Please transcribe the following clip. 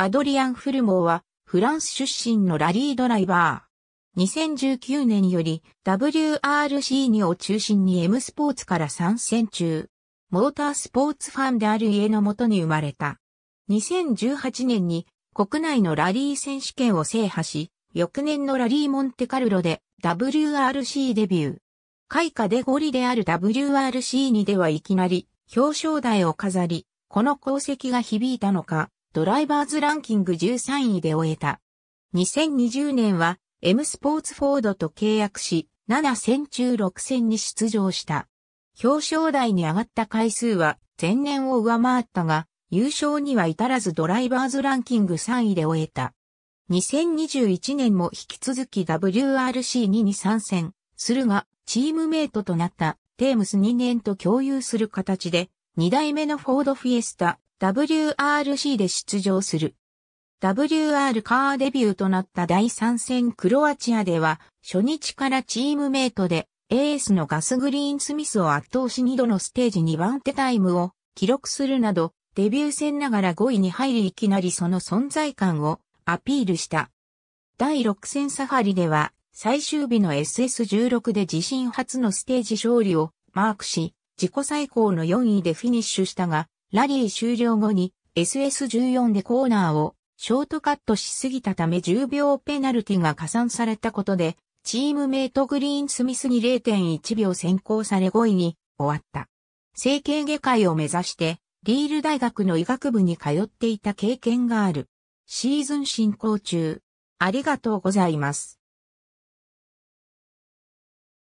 アドリアン・フルモーは、フランス出身のラリードライバー。2019年より WRC2 を中心に M スポーツから参戦中。モータースポーツファンである家のもとに生まれた。2018年に国内のラリー選手権を制覇し、翌年のラリーモンテカルロで WRC デビュー。開花でゴリである WRC2 ではいきなり表彰台を飾り、この功績が響いたのか、ドライバーズランキング13位で終えた。2020年は M スポーツフォードと契約し、7戦中6戦に出場した。表彰台に上がった回数は前年を上回ったが、優勝には至らずドライバーズランキング3位で終えた。2021年も引き続き WRC2 に参戦するが、チームメイトとなったテームス2年と共有する形で、2代目のフォードフィエスタ WRC で出場する。WR カーデビューとなった第3戦クロアチアでは、初日からチームメイトで、エースのガスグリーンスミスを圧倒し2度のステージ2番手タイムを記録するなど、デビュー戦ながら5位に入りいきなりその存在感をアピールした。第6戦サファリでは、最終日の SS16 で自身初のステージ勝利をマークし、自己最高の4位でフィニッシュしたが、ラリー終了後に SS14 でコーナーをショートカットしすぎたため10秒ペナルティが加算されたことで、チームメイトグリーンスミスに0.1秒先行され5位に終わった。整形外科医を目指して、リール大学の医学部に通っていた経験がある。シーズン進行中。ありがとうございます。